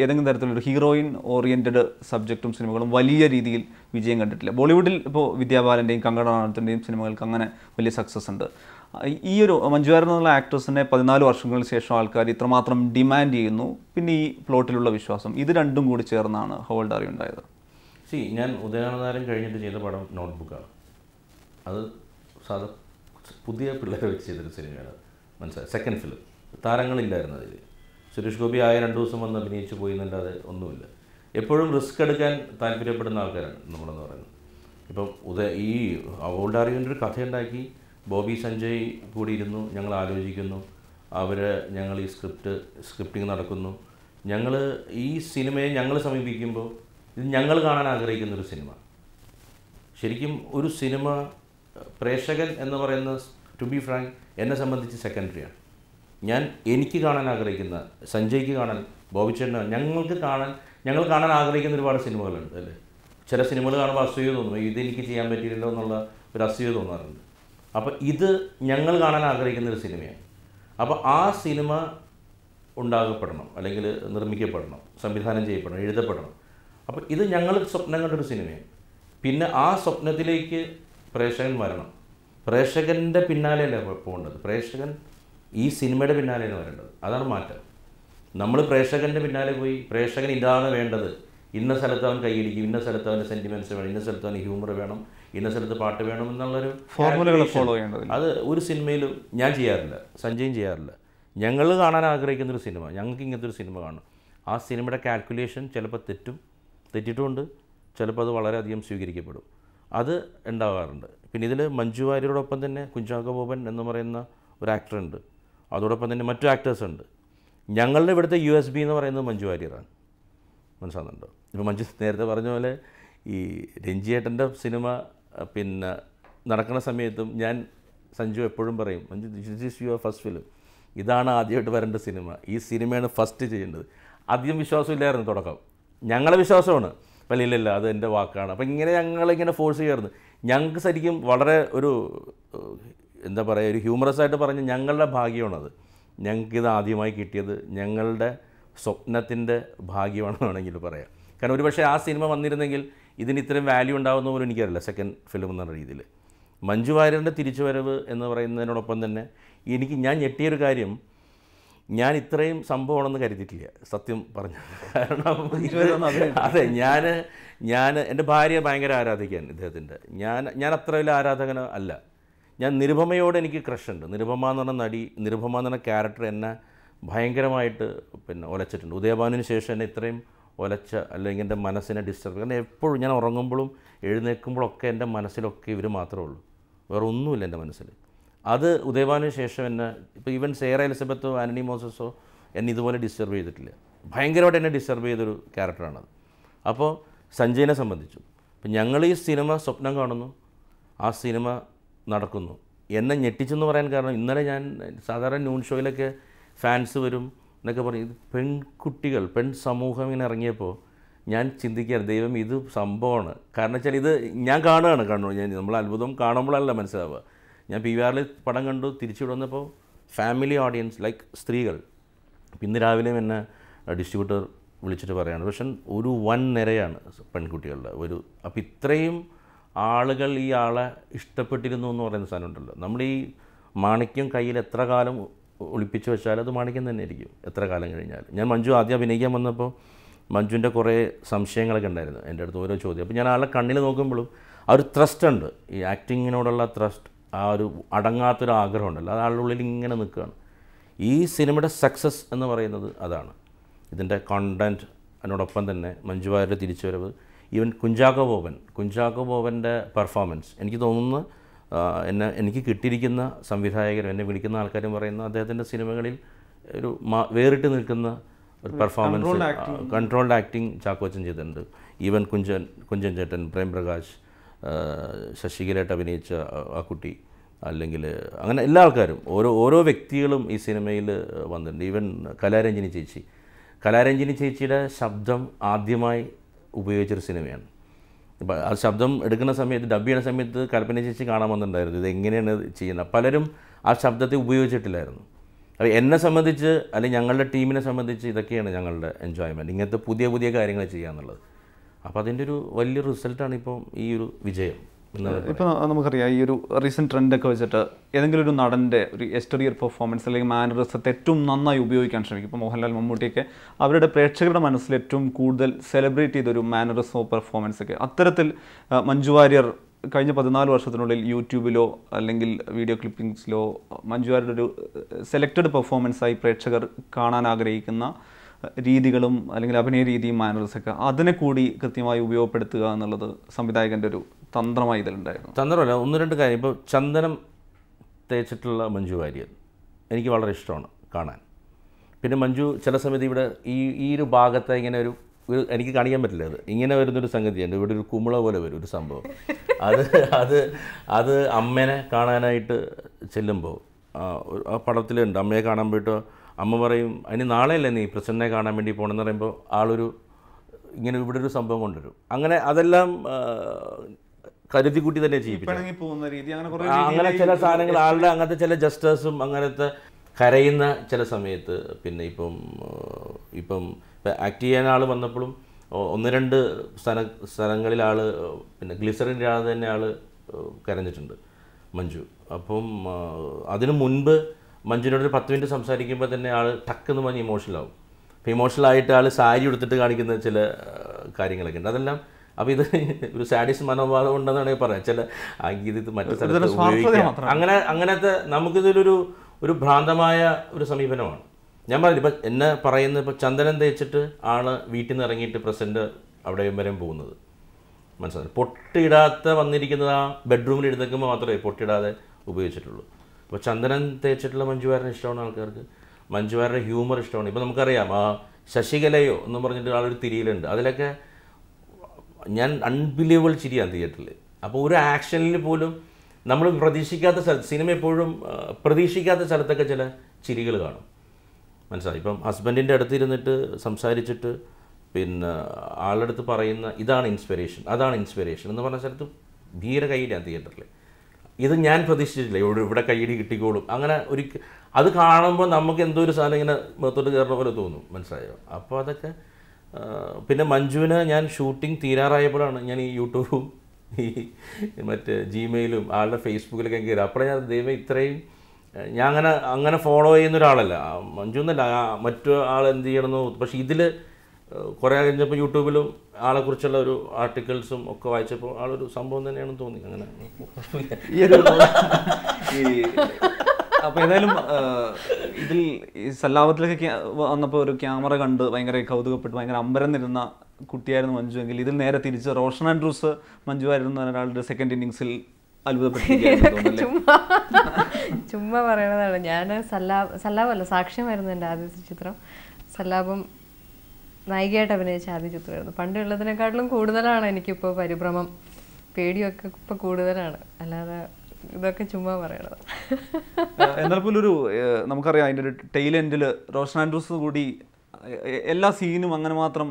ഏതെങ്കിലും തരത്തിലൊരു ഹീറോയിൻ ഓറിയൻറ്റഡ് സബ്ജക്റ്റും സിനിമകളും വലിയ രീതിയിൽ വിജയം കണ്ടിട്ടില്ല ബോളിവുഡിൽ ഇപ്പോൾ വിദ്യാബാലൻ്റെയും കങ്കണത്തിൻ്റെയും സിനിമകൾക്ക് അങ്ങനെ വലിയ സക്സസ് ഉണ്ട് ഈ ഒരു മഞ്ജുവാരൻ എന്നുള്ള ആക്ട്രസിനെ പതിനാല് വർഷങ്ങൾക്ക് ശേഷം ആൾക്കാർ ഇത്രമാത്രം ഡിമാൻഡ് ചെയ്യുന്നു പിന്നെ ഈ പ്ലോട്ടിലുള്ള വിശ്വാസം ഇത് രണ്ടും കൂടി ചേർന്നാണ് ഹോൾഡാറി ഉണ്ടായത് സി ഞാൻ ഉദയാനതാരം കഴിഞ്ഞിട്ട് ചെയ്ത പടം നോട്ട്ബുക്കാണ് അത് സാധാ പുതിയ പിള്ളേരെ വെച്ച് ചെയ്തൊരു സിനിമയാണ് മനസ്സിലായി സെക്കൻഡ് ഫിലിം താരങ്ങളില്ലായിരുന്നു അതിൽ സുരേഷ് ഗോപി ആയ രണ്ട് ദിവസം വന്ന് അഭിനയിച്ചു പോയി എന്നല്ലാതെ ഒന്നുമില്ല എപ്പോഴും റിസ്ക് എടുക്കാൻ താല്പര്യപ്പെടുന്ന ആൾക്കാരാണ് നമ്മളെന്ന് പറയുന്നത് ഇപ്പം ഉദയ ഈ ഓൾഡ് ആർഗ്യുവിൻ്റെ ഒരു കഥയുണ്ടാക്കി ബോബി സഞ്ജയ് കൂടി ഇരുന്നു ഞങ്ങൾ ആലോചിക്കുന്നു അവർ ഞങ്ങൾ ഈ സ്ക്രിപ്റ്റ് സ്ക്രിപ്റ്റിംഗ് നടക്കുന്നു ഞങ്ങൾ ഈ സിനിമയെ ഞങ്ങൾ സമീപിക്കുമ്പോൾ ഇത് ഞങ്ങൾ കാണാൻ ആഗ്രഹിക്കുന്ന ഒരു സിനിമ ശരിക്കും ഒരു സിനിമ പ്രേക്ഷകൻ എന്ന് പറയുന്ന ടു ബി ഫ്രാങ്ക് എന്നെ സംബന്ധിച്ച് സെക്കൻഡറിയാണ് ഞാൻ എനിക്ക് കാണാൻ ആഗ്രഹിക്കുന്ന സഞ്ജയ്ക്ക് കാണാൻ ബോബിച്ചേട്ടന് ഞങ്ങൾക്ക് കാണാൻ ഞങ്ങൾ കാണാൻ ആഗ്രഹിക്കുന്ന ഒരുപാട് സിനിമകളുണ്ട് അല്ലേ ചില സിനിമകൾ കാണുമ്പോൾ അസൂയ തോന്നും ഇതെനിക്ക് ചെയ്യാൻ പറ്റിയില്ലോ എന്നുള്ള ഒരു അസൂയ തോന്നാറുണ്ട് അപ്പോൾ ഇത് ഞങ്ങൾ കാണാൻ ആഗ്രഹിക്കുന്ന ഒരു സിനിമയാണ് അപ്പോൾ ആ സിനിമ ഉണ്ടാകപ്പെടണം അല്ലെങ്കിൽ നിർമ്മിക്കപ്പെടണം സംവിധാനം ചെയ്യപ്പെടണം എഴുതപ്പെടണം അപ്പോൾ ഇത് ഞങ്ങൾ സ്വപ്നം കണ്ടൊരു സിനിമയാണ് പിന്നെ ആ സ്വപ്നത്തിലേക്ക് പ്രേക്ഷകൻ വരണം പ്രേക്ഷകൻ്റെ പിന്നാലെയല്ല പോകേണ്ടത് പ്രേക്ഷകൻ ഈ സിനിമയുടെ പിന്നാലെയാണ് വരേണ്ടത് അതാണ് മാറ്റം നമ്മൾ പ്രേക്ഷകൻ്റെ പിന്നാലെ പോയി പ്രേക്ഷകൻ ഇതാണ് വേണ്ടത് ഇന്ന സ്ഥലത്ത് അവൻ കൈയിടിക്കും ഇന്ന സ്ഥലത്ത് അവൻ്റെ സെൻറ്റിമെൻസ് വേണം ഇന്ന സ്ഥലത്ത് അവന് ഹ്യൂമർ വേണം ഇന്ന സ്ഥലത്ത് പാട്ട് വേണം എന്നുള്ളൊരു ഫോർമുലകൾ ഫോളോ ചെയ്യേണ്ടത് അത് ഒരു സിനിമയിലും ഞാൻ ചെയ്യാറില്ല സഞ്ജയും ചെയ്യാറില്ല ഞങ്ങൾ കാണാൻ ആഗ്രഹിക്കുന്ന ഒരു സിനിമ ഞങ്ങൾക്ക് ഇങ്ങനത്തെ ഒരു സിനിമ കാണും ആ സിനിമയുടെ കാൽക്കുലേഷൻ ചിലപ്പോൾ തെറ്റും തെറ്റിട്ടുമുണ്ട് ചിലപ്പോൾ അത് വളരെയധികം സ്വീകരിക്കപ്പെടും അത് ഉണ്ടാകാറുണ്ട് പിന്നെ ഇതിൽ മഞ്ജു വാര്യരോടൊപ്പം തന്നെ കുഞ്ചാക്കോ ബോബൻ എന്ന് പറയുന്ന ഒരു ആക്ടറുണ്ട് അതോടൊപ്പം തന്നെ മറ്റു ആക്ടേഴ്സ് ഉണ്ട് ഞങ്ങളുടെ ഇവിടുത്തെ യു എസ് ബി എന്ന് പറയുന്നത് മഞ്ജു വാര്യറാണ് മനസ്സിലാകുന്നുണ്ടോ ഇപ്പോൾ മഞ്ജു നേരത്തെ പറഞ്ഞ പോലെ ഈ രഞ്ജിയേട്ടൻ്റെ സിനിമ പിന്നെ നടക്കുന്ന സമയത്തും ഞാൻ സഞ്ജു എപ്പോഴും പറയും Manju this is your first film ഇതാണ് ആദ്യമായിട്ട് വരേണ്ട സിനിമ ഈ സിനിമയാണ് ഫസ്റ്റ് ചെയ്യേണ്ടത് അധികം വിശ്വാസമില്ലായിരുന്നു തുടക്കം ഞങ്ങളെ വിശ്വാസമാണ് അപ്പം ഇല്ലല്ല അത് എൻ്റെ വാക്കാണ് അപ്പം ഇങ്ങനെ ഞങ്ങളിങ്ങനെ ഫോഴ്സ് ചെയ്യാറുണ്ട് ഞങ്ങൾക്ക് ശരിക്കും വളരെ ഒരു എന്താ പറയുക ഒരു ഹ്യൂമറസ് ആയിട്ട് പറഞ്ഞ് ഞങ്ങളുടെ ഭാഗ്യമാണത് ഞങ്ങൾക്കിത് ആദ്യമായി കിട്ടിയത് ഞങ്ങളുടെ സ്വപ്നത്തിൻ്റെ ഭാഗ്യമാണ് വേണമെങ്കിൽ പറയാം കാരണം ഒരുപക്ഷെ ആ സിനിമ വന്നിരുന്നെങ്കിൽ ഇതിന് ഇത്രയും വാല്യൂ ഉണ്ടാകുന്ന പോലും എനിക്കറിയില്ല സെക്കൻഡ് ഫിലിം എന്ന രീതിയിൽ മഞ്ജു വാര്യറിൻ്റെ തിരിച്ചുവരവ് എന്ന് പറയുന്നതിനോടൊപ്പം തന്നെ എനിക്ക് ഞാൻ ഞെട്ടിയൊരു കാര്യം ഞാൻ ഇത്രയും സംഭവമാണെന്ന് കരുതിയിട്ടില്ല സത്യം പറഞ്ഞു കാരണം അതെ ഞാൻ ഞാൻ എൻ്റെ ഭാര്യ ഭയങ്കര ആരാധിക്കാൻ ഇദ്ദേഹത്തിൻ്റെ ഞാൻ ഞാൻ അത്ര വലിയ ആരാധകൻ അല്ല ഞാൻ നിരുപമയോട് എനിക്ക് ക്രഷുണ്ട് നിരുപമ എന്ന് പറഞ്ഞ നടി നിരുപമ എന്ന് പറഞ്ഞ ക്യാരക്ടർ എന്നെ ഭയങ്കരമായിട്ട് പിന്നെ ഒലച്ചിട്ടുണ്ട് ഉദയഭാനുവിന് ശേഷം എന്നെ ഇത്രയും ഒലച്ച അല്ലെങ്കിൽ എൻ്റെ മനസ്സിനെ ഡിസ്റ്റർബ് കാരണം എപ്പോഴും ഞാൻ ഉറങ്ങുമ്പോഴും എഴുന്നേൽക്കുമ്പോഴൊക്കെ എൻ്റെ മനസ്സിലൊക്കെ ഇവർ മാത്രമേ ഉള്ളൂ വേറെ ഒന്നുമില്ല എൻ്റെ മനസ്സിൽ അത് ഉദയവാനു ശേഷം എന്നെ ഇപ്പോൾ ഈവൻ സേറ എലിസബത്തോ ആൻ്റണി മോസസോ എന്നെ ഇതുപോലെ ഡിസ്റ്റർബ് ചെയ്തിട്ടില്ല ഭയങ്കരമായിട്ട് എന്നെ ഡിസ്റ്റർബ് ചെയ്തൊരു ക്യാരക്ടറാണത് അപ്പോൾ സഞ്ജയനെ സംബന്ധിച്ചു അപ്പം ഞങ്ങൾ ഈ സിനിമ സ്വപ്നം കാണുന്നു ആ സിനിമ നടക്കുന്നു എന്നെ ഞെട്ടിച്ചെന്ന് പറയാൻ കാരണം ഇന്നലെ ഞാൻ സാധാരണ ന്യൂൺ ഷോയിലൊക്കെ ഫാൻസ് വരും എന്നൊക്കെ പറയും പെൺകുട്ടികൾ പെൺ സമൂഹം ഇങ്ങനെ ഇറങ്ങിയപ്പോൾ ഞാൻ ചിന്തിക്കുകയാണ് ദൈവം ഇത് സംഭവമാണ് കാരണം വെച്ചാൽ ഇത് ഞാൻ കാണുകയാണ് കണ്ണൂർ ഞാൻ നമ്മൾ അത്ഭുതം കാണുമ്പോഴല്ല മനസ്സിലാവുക ഞാൻ പി വി ആറിൽ പടം കണ്ടു തിരിച്ചു വന്നപ്പോൾ ഫാമിലി ഓഡിയൻസ് ലൈക്ക് സ്ത്രീകൾ ഇന്ന് രാവിലെയും എന്നെ ഡിസ്ട്രിബ്യൂട്ടർ വിളിച്ചിട്ട് പറയുകയാണ് പക്ഷെ ഒരു വൻ നിരയാണ് പെൺകുട്ടികളുടെ ഒരു അപ്പം ഇത്രയും ആളുകൾ ഈ ആളെ ഇഷ്ടപ്പെട്ടിരുന്നു എന്ന് പറയുന്ന സാധനം ഉണ്ടല്ലോ നമ്മൾ ഈ മാണിക്യം കയ്യിൽ എത്ര കാലം ഒളിപ്പിച്ച് വെച്ചാൽ അത് മാണിക്യം തന്നെ ആയിരിക്കും എത്ര കാലം കഴിഞ്ഞാൽ ഞാൻ മഞ്ജു ആദ്യം അഭിനയിക്കാൻ വന്നപ്പോൾ മഞ്ജുവിൻ്റെ കുറേ സംശയങ്ങളൊക്കെ ഉണ്ടായിരുന്നു എൻ്റെ അടുത്ത് ഓരോ ചോദ്യം അപ്പോൾ ഞാൻ ആളെ കണ്ണിൽ നോക്കുമ്പോഴും ആ ഒരു ത്രസ്റ്റ് ഉണ്ട് ഈ ആക്ടിങ്ങിനോടുള്ള ത്രസ്റ്റ് ആ ഒരു അടങ്ങാത്തൊരു ആഗ്രഹമുണ്ടല്ലോ അത് ആളുടെ ഉള്ളിൽ ഇങ്ങനെ നിൽക്കുകയാണ് ഈ സിനിമയുടെ സക്സസ് എന്ന് പറയുന്നത് അതാണ് ഇതിൻ്റെ കണ്ടൻറ്റ് അതിനോടൊപ്പം തന്നെ മഞ്ജു തിരിച്ചുവരവ് ഈവൻ കുഞ്ചാക്കോ ബോബൻ കുഞ്ചാക്കോ ബോബൻ്റെ പെർഫോമൻസ് എനിക്ക് തോന്നുന്നു എന്നെ എനിക്ക് കിട്ടിയിരിക്കുന്ന സംവിധായകരും എന്നെ വിളിക്കുന്ന ആൾക്കാരും പറയുന്ന അദ്ദേഹത്തിൻ്റെ സിനിമകളിൽ ഒരു വേറിട്ട് നിൽക്കുന്ന ഒരു പെർഫോമൻസ് കൺട്രോൾഡ് ആക്ടിങ് ചാക്കോച്ചൻ ചെയ്തിട്ടുണ്ട് ഈവൻ കുഞ്ചൻ കുഞ്ചൻ ചേട്ടൻ പ്രേംപ്രകാശ് ശശികലയായിട്ട് അഭിനയിച്ച ആ കുട്ടി അല്ലെങ്കിൽ അങ്ങനെ എല്ലാ ആൾക്കാരും ഓരോ ഓരോ വ്യക്തികളും ഈ സിനിമയിൽ വന്നിട്ടുണ്ട് ഈവൻ കലാരഞ്ജിനി ചേച്ചി കലാരഞ്ജിനി ചേച്ചിയുടെ ശബ്ദം ആദ്യമായി ഉപയോഗിച്ചൊരു സിനിമയാണ് ഇപ്പം ആ ശബ്ദം എടുക്കുന്ന സമയത്ത് ഡബ് ചെയ്യുന്ന സമയത്ത് കൽപ്പന ചേച്ചി കാണാൻ വന്നിട്ടുണ്ടായിരുന്നു ഇത് എങ്ങനെയാണ് ചെയ്യുന്നത് പലരും ആ ശബ്ദത്തെ ഉപയോഗിച്ചിട്ടില്ലായിരുന്നു അപ്പോൾ എന്നെ സംബന്ധിച്ച് അല്ലെങ്കിൽ ഞങ്ങളുടെ ടീമിനെ സംബന്ധിച്ച് ഇതൊക്കെയാണ് ഞങ്ങളുടെ എൻജോയ്മെൻറ്റ് ഇങ്ങനത്തെ പുതിയ പുതിയ കാര്യങ്ങൾ ചെയ്യുക എന്നുള്ളത് അപ്പോൾ അതിൻ്റെ ഒരു വലിയ റിസൾട്ടാണ് ഇപ്പോൾ ഈ ഒരു വിജയം ഇപ്പോൾ നമുക്കറിയാം ഈ ഒരു റീസെൻറ്റ് ട്രെൻഡൊക്കെ വെച്ചിട്ട് ഏതെങ്കിലും ഒരു നടൻ്റെ ഒരു എസ്റ്റെറിയർ പെർഫോമൻസ് അല്ലെങ്കിൽ മാനറിസത്തെ ഏറ്റവും നന്നായി ഉപയോഗിക്കാൻ ശ്രമിക്കും ഇപ്പോൾ മോഹൻലാൽ മമ്മൂട്ടിയൊക്കെ അവരുടെ പ്രേക്ഷകരുടെ മനസ്സിൽ ഏറ്റവും കൂടുതൽ സെലിബ്രേറ്റ് ചെയ്തൊരു മാനറിസോ പെർഫോമൻസ് ഒക്കെ അത്തരത്തിൽ മഞ്ജു വാര്യർ കഴിഞ്ഞ പതിനാല് വർഷത്തിനുള്ളിൽ യൂട്യൂബിലോ അല്ലെങ്കിൽ വീഡിയോ ക്ലിപ്പിംഗ്സിലോ മഞ്ജു വാര്യരുടെ ഒരു സെലക്റ്റഡ് പെർഫോമൻസായി പ്രേക്ഷകർ കാണാൻ ആഗ്രഹിക്കുന്ന രീതികളും അല്ലെങ്കിൽ അഭിനയ രീതിയും മാനേഴ്സൊക്കെ അതിനെ കൂടി കൃത്യമായി ഉപയോഗപ്പെടുത്തുക എന്നുള്ളത് സംവിധായകൻ്റെ ഒരു തന്ത്രമായി ഇതിലുണ്ടായിരുന്നു തന്ത്രമല്ല ഒന്ന് രണ്ട് കാര്യം ഇപ്പോൾ ചന്ദനം തേച്ചിട്ടുള്ള മഞ്ജു വാര്യർ എനിക്ക് വളരെ ഇഷ്ടമാണ് കാണാൻ പിന്നെ മഞ്ജു ചില സമയത്ത് ഇവിടെ ഈ ഈ ഒരു ഭാഗത്തെ ഇങ്ങനെ ഒരു ഒരു എനിക്ക് കാണിക്കാൻ പറ്റില്ല അത് ഇങ്ങനെ വരുന്നൊരു സംഗതിയുണ്ട് ഇവിടെ ഒരു കുമിള പോലെ വരും ഒരു സംഭവം അത് അത് അത് അമ്മേനെ കാണാനായിട്ട് ചെല്ലുമ്പോൾ ആ പടത്തിലുണ്ട് അമ്മയെ കാണാൻ പോയിട്ട് അമ്മ പറയും അതിന് നാളെയല്ലേ നീ പ്രസിഡൻറ്റിനെ കാണാൻ വേണ്ടി പോകണമെന്ന് പറയുമ്പോൾ ആളൊരു ഇങ്ങനെ ഇവിടെ ഒരു സംഭവം കൊണ്ടുവരും അങ്ങനെ അതെല്ലാം കരുതി കൂട്ടി തന്നെ ചെയ്യിപ്പിക്കും അങ്ങനെ ചില സാധനങ്ങൾ ആളുടെ അങ്ങനത്തെ ചില ജസ്റ്റേഴ്സും അങ്ങനത്തെ കരയുന്ന ചില സമയത്ത് പിന്നെ ഇപ്പം ഇപ്പം ആക്ട് ചെയ്യാൻ ആൾ വന്നപ്പോഴും ഒന്ന് രണ്ട് സ്ഥല സ്ഥലങ്ങളിൽ ആൾ പിന്നെ ഗ്ലിസറിൻ്റെ ആൾ തന്നെ ആൾ കരഞ്ഞിട്ടുണ്ട് മഞ്ജു അപ്പം അതിനു മുൻപ് മഞ്ജുനോട് ഒരു പത്ത് മിനിറ്റ് സംസാരിക്കുമ്പോൾ തന്നെ ആൾ ടക്കെന്ന് പറഞ്ഞ് ഇമോഷണലാവും അപ്പോൾ ആയിട്ട് ആൾ സാരി എടുത്തിട്ട് കാണിക്കുന്ന ചില കാര്യങ്ങളൊക്കെ ഉണ്ട് അതെല്ലാം അപ്പോൾ ഇത് ഒരു സാഡിസ് മനോഭാവം ഉണ്ടെന്നാണ് പറയാം ചില ഇത് മറ്റു സ്ഥലത്ത് അങ്ങനെ അങ്ങനത്തെ നമുക്കിതിലൊരു ഒരു ഭ്രാന്തമായ ഒരു സമീപനമാണ് ഞാൻ പറഞ്ഞു ഇപ്പം എന്നെ പറയുന്നത് ഇപ്പം ചന്ദനം തേച്ചിട്ട് ആണ് വീട്ടിൽ നിന്ന് ഇറങ്ങിയിട്ട് പ്രസൻറ്റ് അവിടെ വരെ പോകുന്നത് മനസ്സിലായി പൊട്ടിയിടാത്ത വന്നിരിക്കുന്നത് ആ ബെഡ്റൂമിൽ എഴുന്നേക്കുമ്പോൾ മാത്രമേ പൊട്ടിയിടാതെ ഉപയോഗിച്ചിട്ടുള്ളൂ ഇപ്പോൾ ചന്ദനൻ തേച്ചിട്ടുള്ള മഞ്ജുവാരനെ ഇഷ്ടമാണ് ആൾക്കാർക്ക് മഞ്ജുവാരുടെ ഹ്യൂമർ ഇഷ്ടമാണ് ഇപ്പോൾ നമുക്കറിയാം ആ ശശികലയോ എന്ന് പറഞ്ഞിട്ട് ആളൊരു തിരിയിലുണ്ട് അതിലൊക്കെ ഞാൻ അൺബിലീവബിൾ ചിരിയാണ് തിയേറ്ററിൽ അപ്പോൾ ഒരു ആക്ഷനിൽ പോലും നമ്മൾ പ്രതീക്ഷിക്കാത്ത സ്ഥലത്ത് സിനിമ എപ്പോഴും പ്രതീക്ഷിക്കാത്ത സ്ഥലത്തൊക്കെ ചില ചിരികൾ കാണും മനസ്സിലായി ഇപ്പം ഹസ്ബൻഡിൻ്റെ അടുത്ത് ഇരുന്നിട്ട് സംസാരിച്ചിട്ട് പിന്നെ അടുത്ത് പറയുന്ന ഇതാണ് ഇൻസ്പിറേഷൻ അതാണ് ഇൻസ്പിറേഷൻ എന്ന് പറഞ്ഞ സ്ഥലത്ത് ഭീര കയ്യിലാണ് തിയേറ്ററിൽ ഇത് ഞാൻ പ്രതീക്ഷിച്ചിട്ടില്ല ഇവിടെ ഇവിടെ കൈയിടി കിട്ടിക്കോളും അങ്ങനെ ഒരു അത് കാണുമ്പോൾ നമുക്ക് എന്തോ ഒരു സാധനം ഇങ്ങനെ മുഖത്തോട്ട് കയറുന്ന പോലെ തോന്നും മനസ്സിലായോ അപ്പോൾ അതൊക്കെ പിന്നെ മഞ്ജുവിന് ഞാൻ ഷൂട്ടിംഗ് തീരാറായപ്പോഴാണ് ഞാൻ ഈ യൂട്യൂബും ഈ മറ്റേ ജിമെയിലും ആളുടെ ഫേസ്ബുക്കിലൊക്കെ കയറി അപ്പോഴേ ഞാൻ ദൈവം ഇത്രയും ഞാൻ അങ്ങനെ അങ്ങനെ ഫോളോ ചെയ്യുന്ന ഒരാളല്ല മഞ്ജു എന്നല്ല മറ്റു ആൾ എന്ത് ചെയ്യണമെന്നോ പക്ഷേ ഇതിൽ കുറേ കഴിഞ്ഞപ്പോൾ യൂട്യൂബിലും ആളെക്കുറിച്ചുള്ള ഒരു ആർട്ടിക്കിൾസും ഒക്കെ വായിച്ചപ്പോൾ ആളൊരു സംഭവം തന്നെയാണെന്ന് തോന്നി അങ്ങനെ ഈ ഒരു അപ്പോൾ ഏതായാലും ഇതിൽ ഈ സല്ലാപത്തിലൊക്കെ വന്നപ്പോൾ ഒരു ക്യാമറ കണ്ട് ഭയങ്കര കൗതുകപ്പെട്ട് ഭയങ്കര അമ്പരന്നിരുന്ന കുട്ടിയായിരുന്നു മഞ്ജു എങ്കിൽ ഇതിൽ നേരെ തിരിച്ച് റോഷൻ ആൻഡ്രൂസ് മഞ്ജു ആയിരുന്നു ഒരാളുടെ സെക്കൻഡ് ഇന്നിങ്സിൽ ചുമ്മാ പറയണതാണ് ഞാൻ സല്ലാ സല്ലാപല്ല സാക്ഷ്യമായിരുന്നു എൻ്റെ ആദ്യത്തെ ചിത്രം സല്ലാപം നായികയായിട്ട് അഭിനയിച്ച ആദ്യ ചിത്രമായിരുന്നു പണ്ടുള്ളതിനെക്കാട്ടിലും കൂടുതലാണ് എനിക്കിപ്പോൾ പരിഭ്രമം പേടിയൊക്കെ ഇപ്പോൾ കൂടുതലാണ് അല്ലാതെ ഇതൊക്കെ ചുമ്മാ പറയണത് എന്നാൽ പോലും ഒരു നമുക്കറിയാം അതിൻ്റെ ഒരു ടെയിൽ എൻഡിൽ റോഷൻ ആൻഡ്രൂസ് കൂടി എല്ലാ സീനും അങ്ങനെ മാത്രം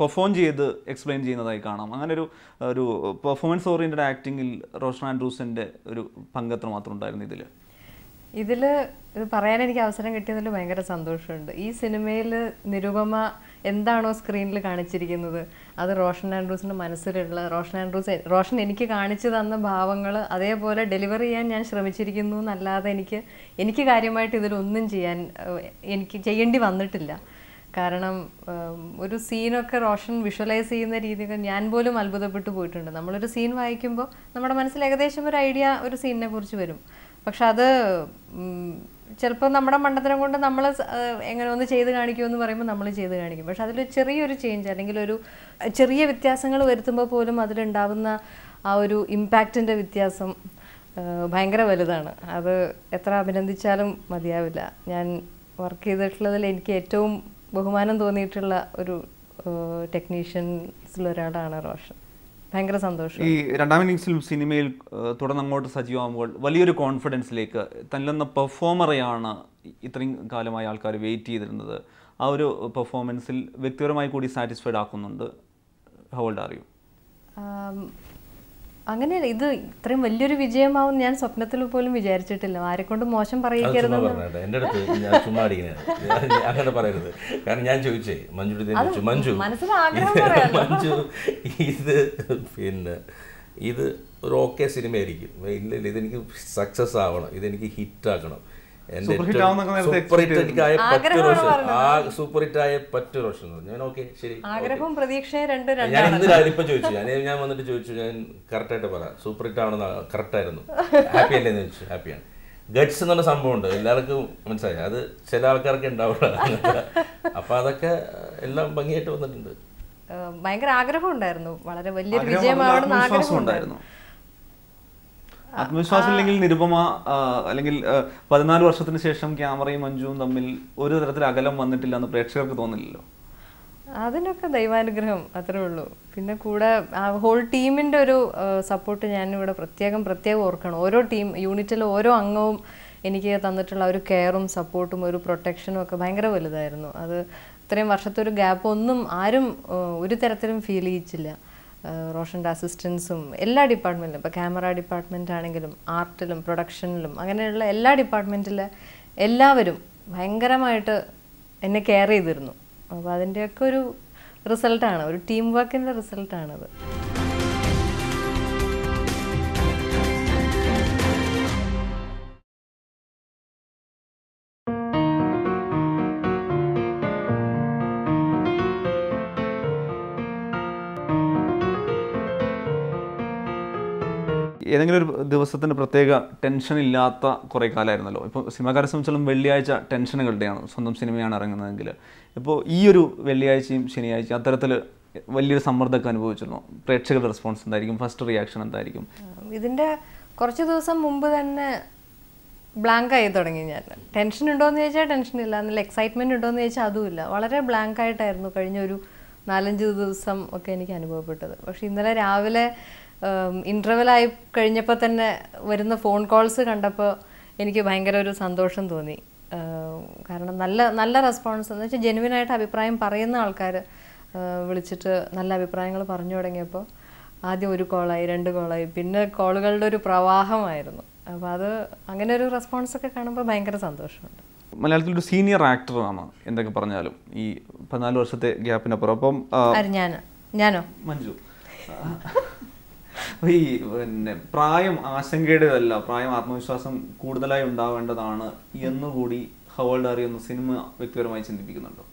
പെർഫോം ചെയ്ത് എക്സ്പ്ലെയിൻ ചെയ്യുന്നതായി കാണാം അങ്ങനെ ഒരു ഒരു പെർഫോമൻസ് ഓറിയൻറ്റഡ് ആക്ടിങ്ങിൽ റോഷൻ ആൻഡ്രൂസിൻ്റെ ഒരു പങ്കത്ര മാത്രം ഉണ്ടായിരുന്നു ഇതിൽ ഇതിൽ ഇത് പറയാൻ എനിക്ക് അവസരം കിട്ടിയതിൽ ഭയങ്കര സന്തോഷമുണ്ട് ഈ സിനിമയിൽ നിരുപമ എന്താണോ സ്ക്രീനിൽ കാണിച്ചിരിക്കുന്നത് അത് റോഷൻ ആൻഡ്രൂസിന്റെ മനസ്സിലുള്ള റോഷൻ ആൻഡ്രൂസ് റോഷൻ എനിക്ക് കാണിച്ചു തന്ന ഭാവങ്ങൾ അതേപോലെ ഡെലിവറി ചെയ്യാൻ ഞാൻ ശ്രമിച്ചിരിക്കുന്നു എന്നല്ലാതെ എനിക്ക് എനിക്ക് കാര്യമായിട്ട് ഇതിലൊന്നും ചെയ്യാൻ എനിക്ക് ചെയ്യേണ്ടി വന്നിട്ടില്ല കാരണം ഒരു സീനൊക്കെ റോഷൻ വിഷ്വലൈസ് ചെയ്യുന്ന രീതിയൊക്കെ ഞാൻ പോലും അത്ഭുതപ്പെട്ടു പോയിട്ടുണ്ട് നമ്മളൊരു സീൻ വായിക്കുമ്പോൾ നമ്മുടെ മനസ്സിൽ ഏകദേശം ഒരു ഐഡിയ ഒരു സീനിനെ കുറിച്ച് വരും പക്ഷെ അത് ചിലപ്പോൾ നമ്മുടെ മണ്ഡലം കൊണ്ട് നമ്മൾ എങ്ങനെ ഒന്ന് ചെയ്ത് കാണിക്കുമെന്ന് പറയുമ്പോൾ നമ്മൾ ചെയ്ത് കാണിക്കും പക്ഷെ അതിലൊരു ചെറിയൊരു ചേഞ്ച് അല്ലെങ്കിൽ ഒരു ചെറിയ വ്യത്യാസങ്ങൾ വരുത്തുമ്പോൾ പോലും അതിലുണ്ടാവുന്ന ആ ഒരു ഇമ്പാക്റ്റിൻ്റെ വ്യത്യാസം ഭയങ്കര വലുതാണ് അത് എത്ര അഭിനന്ദിച്ചാലും മതിയാവില്ല ഞാൻ വർക്ക് ചെയ്തിട്ടുള്ളതിൽ എനിക്ക് ഏറ്റവും ബഹുമാനം തോന്നിയിട്ടുള്ള ഒരു ടെക്നീഷ്യൻസിലൊരാളാണ് റോഷൻ ഭയങ്കര സന്തോഷം ഈ രണ്ടാം ഇന്നിങ്സിലും സിനിമയിൽ അങ്ങോട്ട് സജീവമാകുമ്പോൾ വലിയൊരു കോൺഫിഡൻസിലേക്ക് തന്നിലെന്ന പെർഫോമറെയാണ് ഇത്രയും കാലമായി ആൾക്കാർ വെയിറ്റ് ചെയ്തിരുന്നത് ആ ഒരു പെർഫോമൻസിൽ വ്യക്തിപരമായി കൂടി സാറ്റിസ്ഫൈഡ് ആക്കുന്നുണ്ട് ഹോൾഡ് അറിയൂ അങ്ങനെ ഇത് ഇത്രയും വലിയൊരു വിജയമാവും ഞാൻ സ്വപ്നത്തിൽ പോലും വിചാരിച്ചിട്ടില്ല ആരെക്കൊണ്ട് മോശം പറയിക്കരുത് എന്റെ അടുത്ത് ഞാൻ ചുമ്മാ അങ്ങനെ പറയരുത് കാരണം ഞാൻ ചോദിച്ചേ മഞ്ജു മഞ്ജു മഞ്ജു ഇത് പിന്നെ ഇത് ഒരു ഓക്കെ സിനിമയായിരിക്കും ഇല്ല ഇല്ല ഇതെനിക്ക് സക്സസ് ആവണം ഇതെനിക്ക് ആക്കണം സൂപ്പർ ഹിറ്റ് എനിക്കായ പത്ത് ആ സൂപ്പർ ഹിറ്റ് ആയ പത്ത് റോഷൻ ഞാൻ ഓക്കെ ശരി ആഗ്രഹവും പ്രതീക്ഷയും രണ്ട് ഞാൻ ഇന്ന് രാവിലെ ഇപ്പൊ ചോദിച്ചു ഞാൻ ഞാൻ വന്നിട്ട് ചോദിച്ചു ഞാൻ കറക്റ്റ് ആയിട്ട് പറയാം സൂപ്പർ ഹിറ്റ് ആണെന്ന് കറക്റ്റ് ആയിരുന്നു ഹാപ്പി അല്ലേന്ന് ചോദിച്ചു ഹാപ്പിയാണ് ഗഡ്സ് സംഭവം ഉണ്ട് എല്ലാവർക്കും മനസ്സിലായി അത് ചില ആൾക്കാർക്ക് ഉണ്ടാവില്ല അപ്പൊ അതൊക്കെ എല്ലാം ഭംഗിയായിട്ട് വന്നിട്ടുണ്ട് ഭയങ്കര ആഗ്രഹം ഉണ്ടായിരുന്നു വളരെ വലിയൊരു വിജയമാണ് ആഗ്രഹം ഉണ്ടായിരുന്നു ആത്മവിശ്വാസം ഇല്ലെങ്കിൽ നിരുപമ അല്ലെങ്കിൽ പതിനാല് വർഷത്തിന് ശേഷം ക്യാമറയും മഞ്ജുവും തമ്മിൽ ഒരു തരത്തിൽ അകലം വന്നിട്ടില്ല എന്ന് പ്രേക്ഷകർക്ക് തോന്നില്ലല്ലോ അതിനൊക്കെ ദൈവാനുഗ്രഹം അത്രേ ഉള്ളൂ പിന്നെ കൂടെ ഹോൾ ടീമിൻ്റെ ഒരു സപ്പോർട്ട് ഞാനിവിടെ പ്രത്യേകം പ്രത്യേകം ഓർക്കണം ഓരോ ടീം യൂണിറ്റിലെ ഓരോ അംഗവും എനിക്ക് തന്നിട്ടുള്ള ഒരു കെയറും സപ്പോർട്ടും ഒരു പ്രൊട്ടക്ഷനും ഒക്കെ ഭയങ്കര വലുതായിരുന്നു അത് ഇത്രയും വർഷത്തെ ഒരു ഗ്യാപ്പ് ഒന്നും ആരും ഒരു തരത്തിലും ഫീൽ ചെയ്യിച്ചില്ല റോഷൻ്റെ അസിസ്റ്റൻസും എല്ലാ ഡിപ്പാർട്ട്മെൻറ്റിലും ഇപ്പോൾ ക്യാമറ ഡിപ്പാർട്ട്മെൻ്റ് ആണെങ്കിലും ആർട്ടിലും പ്രൊഡക്ഷനിലും അങ്ങനെയുള്ള എല്ലാ ഡിപ്പാർട്ട്മെൻറ്റിലെ എല്ലാവരും ഭയങ്കരമായിട്ട് എന്നെ കെയർ ചെയ്തിരുന്നു അപ്പോൾ അതിൻ്റെയൊക്കെ ഒരു റിസൾട്ടാണ് ഒരു ടീം വർക്കിൻ്റെ റിസൾട്ടാണത് ഏതെങ്കിലും ഒരു ദിവസത്തിൻ്റെ പ്രത്യേക ടെൻഷൻ ഇല്ലാത്ത കുറേ കാലമായിരുന്നല്ലോ ഇപ്പോൾ സിനിമാക്കാരെ സംബന്ധിച്ചോളം വെള്ളിയാഴ്ച ടെൻഷനുകളുടെയാണ് സ്വന്തം സിനിമയാണ് ഇറങ്ങുന്നതെങ്കിൽ ഇപ്പോൾ ഈ ഒരു വെള്ളിയാഴ്ചയും ശനിയാഴ്ചയും അത്തരത്തിൽ വലിയൊരു സമ്മർദ്ദമൊക്കെ അനുഭവിച്ചിരുന്നു പ്രേക്ഷകരുടെ റെസ്പോൺസ് എന്തായിരിക്കും ഫസ്റ്റ് റിയാക്ഷൻ എന്തായിരിക്കും ഇതിൻ്റെ കുറച്ച് ദിവസം മുമ്പ് തന്നെ ബ്ലാങ്ക് ആയി തുടങ്ങി ഞാൻ ടെൻഷൻ ഉണ്ടോയെന്ന് ചോദിച്ചാൽ ടെൻഷൻ ഇല്ല എന്നുള്ള എക്സൈറ്റ്മെൻറ്റ് ഉണ്ടോയെന്ന് ചോദിച്ചാൽ അതുമില്ല വളരെ ബ്ലാങ്ക് ആയിട്ടായിരുന്നു കഴിഞ്ഞ ഒരു നാലഞ്ച് ദിവസം ഒക്കെ എനിക്ക് അനുഭവപ്പെട്ടത് പക്ഷെ ഇന്നലെ രാവിലെ ആയി കഴിഞ്ഞപ്പോൾ തന്നെ വരുന്ന ഫോൺ കോൾസ് കണ്ടപ്പോൾ എനിക്ക് ഭയങ്കര ഒരു സന്തോഷം തോന്നി കാരണം നല്ല നല്ല റെസ്പോൺസ് എന്ന് വെച്ചാൽ ജെനുവിനായിട്ട് അഭിപ്രായം പറയുന്ന ആൾക്കാർ വിളിച്ചിട്ട് നല്ല അഭിപ്രായങ്ങൾ പറഞ്ഞു തുടങ്ങിയപ്പോൾ ആദ്യം ഒരു കോളായി രണ്ട് കോളായി പിന്നെ കോളുകളുടെ ഒരു പ്രവാഹമായിരുന്നു അപ്പോൾ അത് അങ്ങനെ ഒരു റെസ്പോൺസൊക്കെ കാണുമ്പോൾ ഭയങ്കര സന്തോഷമുണ്ട് മലയാളത്തിൽ ഒരു സീനിയർ ആക്ടറാണ് എന്തൊക്കെ പറഞ്ഞാലും ഈ പതിനാല് വർഷത്തെ ഗ്യാപ്പിനപ്പുറം അപ്പം ഞാനോ മഞ്ജു ഈ പിന്നെ പ്രായം ആശങ്കയുടേതല്ല പ്രായം ആത്മവിശ്വാസം കൂടുതലായി ഉണ്ടാവേണ്ടതാണ് എന്നുകൂടി ഹവേൾഡ് അറിയുന്ന സിനിമ വ്യക്തിപരമായി ചിന്തിപ്പിക്കുന്നുണ്ടോ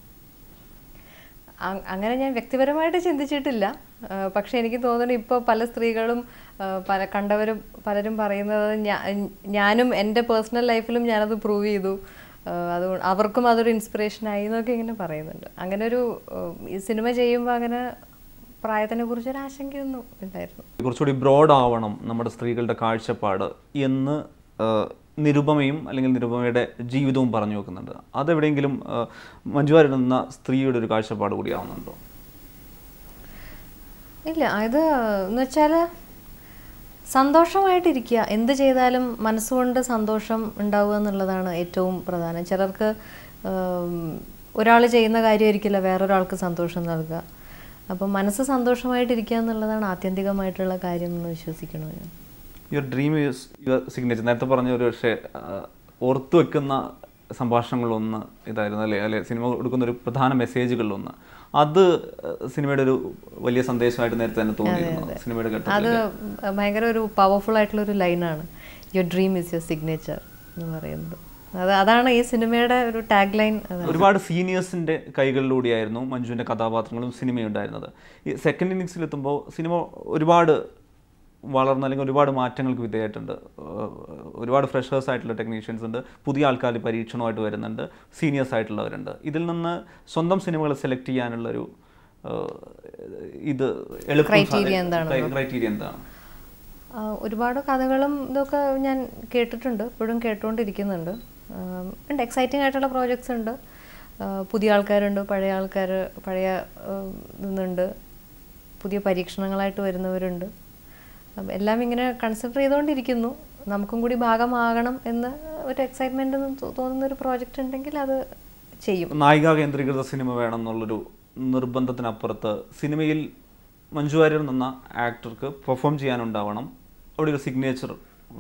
അങ്ങനെ ഞാൻ വ്യക്തിപരമായിട്ട് ചിന്തിച്ചിട്ടില്ല പക്ഷെ എനിക്ക് തോന്നുന്നു ഇപ്പോൾ പല സ്ത്രീകളും പല കണ്ടവരും പലരും പറയുന്നത് ഞാനും എൻ്റെ പേഴ്സണൽ ലൈഫിലും ഞാനത് പ്രൂവ് ചെയ്തു അത് അവർക്കും അതൊരു ഇൻസ്പിറേഷനായി എന്നൊക്കെ ഇങ്ങനെ പറയുന്നുണ്ട് അങ്ങനെ ഒരു സിനിമ ചെയ്യുമ്പോൾ അങ്ങനെ പ്രായത്തിനെ കുറിച്ച് ഒരു ആശങ്കയൊന്നും ഉണ്ടായിരുന്നു കുറച്ചുകൂടി ബ്രോഡ് ആവണം നമ്മുടെ സ്ത്രീകളുടെ കാഴ്ചപ്പാട് എന്ന് നിരുപമയും അല്ലെങ്കിൽ നിരുപമയുടെ ജീവിതവും പറഞ്ഞു വെക്കുന്നുണ്ട് അതെവിടെയെങ്കിലും മഞ്ജുവാരിടുന്ന സ്ത്രീയുടെ ഒരു കാഴ്ചപ്പാട് കൂടി ആവുന്നുണ്ടോ ഇല്ല അത് എന്ന് വെച്ചാൽ സന്തോഷമായിട്ടിരിക്കുക എന്ത് ചെയ്താലും മനസ്സുകൊണ്ട് സന്തോഷം ഉണ്ടാവുക എന്നുള്ളതാണ് ഏറ്റവും പ്രധാനം ചിലർക്ക് ഒരാൾ ചെയ്യുന്ന കാര്യമായിരിക്കില്ല വേറൊരാൾക്ക് സന്തോഷം നൽകുക അപ്പം മനസ്സ് സന്തോഷമായിട്ടിരിക്കുക എന്നുള്ളതാണ് ആത്യന്തികമായിട്ടുള്ള കാര്യം എന്ന് വിശ്വസിക്കണു യുവർ ഡ്രീം യുവർ സിഗ്നേച്ചർ നേരത്തെ പറഞ്ഞ ഒരു പക്ഷേ ഓർത്തു വെക്കുന്ന സംഭാഷണങ്ങളിലൊന്ന് ഇതായിരുന്നു അല്ലേ അല്ലെ സിനിമ കൊടുക്കുന്ന ഒരു പ്രധാന മെസ്സേജുകളിലൊന്ന് അത് സിനിമയുടെ ഒരു വലിയ സന്ദേശമായിട്ട് നേരത്തെ തന്നെ തോന്നിയിരുന്നു സിനിമയുടെ അത് ഭയങ്കര ഒരു പവർഫുൾ ആയിട്ടുള്ള ഒരു ലൈനാണ് your dream is your signature എന്ന് പറയുന്നത് അത് അതാണ് ഈ സിനിമയുടെ ഒരു ടാഗ് ലൈൻ ഒരുപാട് സീനിയേഴ്സിൻ്റെ കൈകളിലൂടെയായിരുന്നു മഞ്ജുവിൻ്റെ കഥാപാത്രങ്ങളും സിനിമയുണ്ടായിരുന്നത് ഈ സെക്കൻഡ് ഇന്നിങ്സിലെത്തുമ്പോൾ സിനിമ ഒരുപാട് വളർന്ന അല്ലെങ്കിൽ ഒരുപാട് മാറ്റങ്ങൾക്ക് വിധേയമായിട്ടുണ്ട് ഒരുപാട് ഫ്രഷേഴ്സ് ആയിട്ടുള്ള ടെക്നീഷ്യൻസ് ഉണ്ട് പുതിയ ആൾക്കാർ പരീക്ഷണമായിട്ട് വരുന്നുണ്ട് സീനിയേഴ്സ് ആയിട്ടുള്ളവരുണ്ട് ഇതിൽ നിന്ന് സ്വന്തം സിനിമകൾ സെലക്ട് ചെയ്യാനുള്ളൊരു ഇത് ക്രൈറ്റീരിയ എന്താണ് ഒരുപാട് കഥകളും ഇതൊക്കെ ഞാൻ കേട്ടിട്ടുണ്ട് ഇപ്പോഴും കേട്ടുകൊണ്ടിരിക്കുന്നുണ്ട് ഉണ്ട് എക്സൈറ്റിംഗ് ആയിട്ടുള്ള പ്രോജക്ട്സ് ഉണ്ട് പുതിയ ആൾക്കാരുണ്ട് പഴയ ആൾക്കാർ പഴയ ഇതുണ്ട് പുതിയ പരീക്ഷണങ്ങളായിട്ട് വരുന്നവരുണ്ട് എല്ലാം ഇങ്ങനെ കൺസിഡർ ചെയ്തുകൊണ്ടിരിക്കുന്നു നമുക്കും കൂടി ഭാഗമാകണം എന്ന് ഒരു എക്സൈറ്റ്മെന്റ് തോന്നുന്ന ഒരു പ്രോജക്റ്റ് ഉണ്ടെങ്കിൽ അത് ചെയ്യും നായിക കേന്ദ്രീകൃത സിനിമ വേണം എന്നുള്ളൊരു നിർബന്ധത്തിനപ്പുറത്ത് സിനിമയിൽ മഞ്ജു വാര്യർ നിന്ന ആക്ടർക്ക് പെർഫോം ചെയ്യാനുണ്ടാവണം അവിടെ ഒരു സിഗ്നേച്ചർ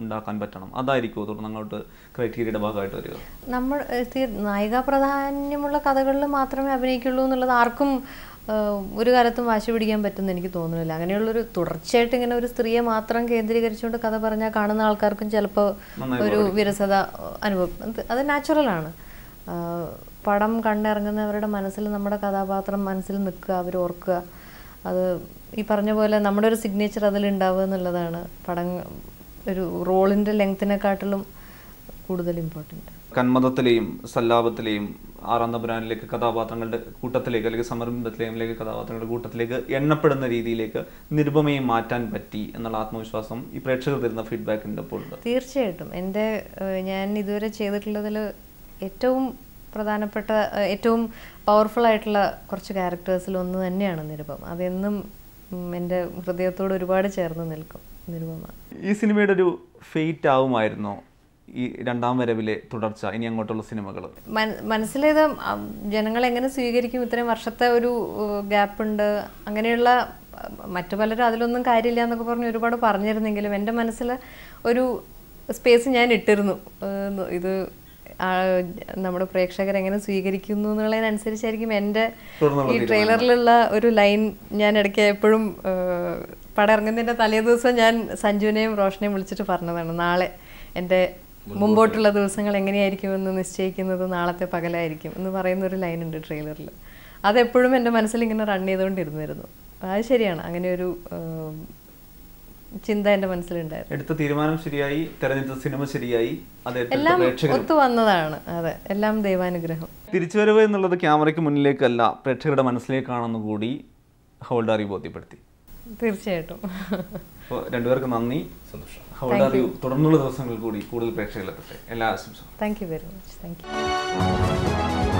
ഉണ്ടാക്കാൻ പറ്റണം അതായിരിക്കും തുടർന്ന് അങ്ങോട്ട് ക്രൈറ്റീരിയയുടെ ഭാഗമായിട്ട് വരിക നമ്മൾ നായിക പ്രാധാന്യമുള്ള കഥകളിൽ മാത്രമേ അഭിനയിക്കുള്ളൂ എന്നുള്ളത് ആർക്കും ഒരു കാലത്തും വാശി പിടിക്കാൻ പറ്റുമെന്ന് എനിക്ക് തോന്നുന്നില്ല അങ്ങനെയുള്ളൊരു തുടർച്ചയായിട്ട് ഇങ്ങനെ ഒരു സ്ത്രീയെ മാത്രം കേന്ദ്രീകരിച്ചുകൊണ്ട് കഥ പറഞ്ഞാൽ കാണുന്ന ആൾക്കാർക്കും ചിലപ്പോൾ ഒരു വിരസത അനുഭവം അത് നാച്ചുറലാണ് പടം കണ്ടിറങ്ങുന്നവരുടെ മനസ്സിൽ നമ്മുടെ കഥാപാത്രം മനസ്സിൽ നിൽക്കുക അവർ ഓർക്കുക അത് ഈ പറഞ്ഞ പോലെ നമ്മുടെ ഒരു സിഗ്നേച്ചർ അതിൽ എന്നുള്ളതാണ് പടം ഒരു റോളിൻ്റെ ലെങ്ത്തിനെക്കാട്ടിലും കൂടുതൽ ഇമ്പോർട്ടൻ്റ് കന്മതത്തിലെയും സല്ലാപത്തിലെയും ആറാം തമ്പുരാനിലേക്ക് കഥാപാത്രങ്ങളുടെ കൂട്ടത്തിലേക്ക് അല്ലെങ്കിൽ സമർബിംബത്തിലെയും അല്ലെങ്കിൽ കഥാപാത്രങ്ങളുടെ കൂട്ടത്തിലേക്ക് എണ്ണപ്പെടുന്ന രീതിയിലേക്ക് നിരുപമയെ മാറ്റാൻ പറ്റി എന്നുള്ള ആത്മവിശ്വാസം ഈ പ്രേക്ഷകർ തരുന്ന ഫീഡ്ബാക്കിൻ്റെ അപ്പോൾ തീർച്ചയായിട്ടും എൻ്റെ ഞാൻ ഇതുവരെ ചെയ്തിട്ടുള്ളതിൽ ഏറ്റവും പ്രധാനപ്പെട്ട ഏറ്റവും പവർഫുൾ ആയിട്ടുള്ള കുറച്ച് ക്യാരക്ടേഴ്സിൽ ഒന്ന് തന്നെയാണ് നിരുപം അതെന്നും എൻ്റെ ഹൃദയത്തോട് ഒരുപാട് ചേർന്ന് നിൽക്കും നിരുപമാണ് ഈ സിനിമയുടെ ഒരു ഫെയ്റ്റ് ആവുമായിരുന്നോ ഈ രണ്ടാം വരവിലെ തുടർച്ച ഇനി അങ്ങോട്ടുള്ള സിനിമകൾ മനസ്സിലേത് ജനങ്ങൾ എങ്ങനെ സ്വീകരിക്കും ഇത്രയും വർഷത്തെ ഒരു ഗ്യാപ്പ് ഉണ്ട് അങ്ങനെയുള്ള മറ്റു പലരും അതിലൊന്നും കാര്യമില്ല എന്നൊക്കെ പറഞ്ഞ് ഒരുപാട് പറഞ്ഞിരുന്നെങ്കിലും എൻ്റെ മനസ്സിൽ ഒരു സ്പേസ് ഞാൻ ഇട്ടിരുന്നു ഇത് നമ്മുടെ പ്രേക്ഷകർ എങ്ങനെ സ്വീകരിക്കുന്നു എന്നുള്ളതിനനുസരിച്ചായിരിക്കും എൻ്റെ ഈ ട്രെയിലറിലുള്ള ഒരു ലൈൻ ഞാൻ ഇടയ്ക്ക് എപ്പോഴും പടം ഇറങ്ങുന്നതിൻ്റെ തലേ ദിവസം ഞാൻ സഞ്ജുവിനെയും റോഷനെയും വിളിച്ചിട്ട് പറഞ്ഞതാണ് നാളെ എൻ്റെ മുമ്പോട്ടുള്ള ദിവസങ്ങൾ എങ്ങനെയായിരിക്കും എന്ന് നിശ്ചയിക്കുന്നത് നാളത്തെ പകലായിരിക്കും എന്ന് പറയുന്ന ഒരു ലൈൻ ഉണ്ട് ട്രെയിലറിൽ അതെപ്പോഴും എൻ്റെ മനസ്സിൽ ഇങ്ങനെ റൺ ചെയ്തുകൊണ്ടിരുന്നിരുന്നു അത് ശരിയാണ് അങ്ങനെ ഒരു ചിന്ത എന്റെ മനസ്സിലുണ്ടായിരുന്നു എടുത്ത തീരുമാനം ശരിയായി തെരഞ്ഞെടുത്ത സിനിമ ശരിയായി എല്ലാം ഒത്തു വന്നതാണ് അതെ എല്ലാം ദൈവാനുഗ്രഹം തിരിച്ചുവരവ് എന്നുള്ളത് ക്യാമറയ്ക്ക് മുന്നിലേക്കല്ല പ്രേക്ഷകരുടെ മനസ്സിലേക്കാണെന്ന് കൂടി ഹോൾഡാറി ബോധ്യപ്പെടുത്തി തീർച്ചയായിട്ടും രണ്ടുപേർക്ക് നന്ദി സന്തോഷം ഹൗ തുടർന്നുള്ള ദിവസങ്ങൾ കൂടി കൂടുതൽ പ്രേക്ഷകരിലെത്തട്ടെ എല്ലാ ആശംസകളും thank you very much thank U